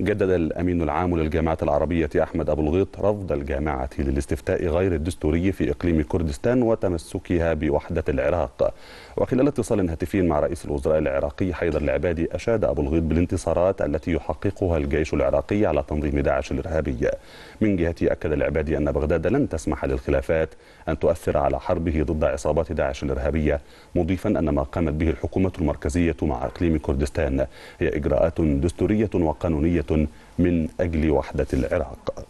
جدد الأمين العام للجامعة العربية أحمد أبو الغيط رفض الجامعة للاستفتاء غير الدستوري في إقليم كردستان وتمسكها بوحدة العراق وخلال اتصال هاتفي مع رئيس الوزراء العراقي حيدر العبادي أشاد أبو الغيط بالانتصارات التي يحققها الجيش العراقي على تنظيم داعش الإرهابي من جهته أكد العبادي أن بغداد لن تسمح للخلافات أن تؤثر على حربه ضد عصابات داعش الإرهابية مضيفا أن ما قامت به الحكومة المركزية مع إقليم كردستان هي إجراءات دستورية وقانونية من أجل وحدة العراق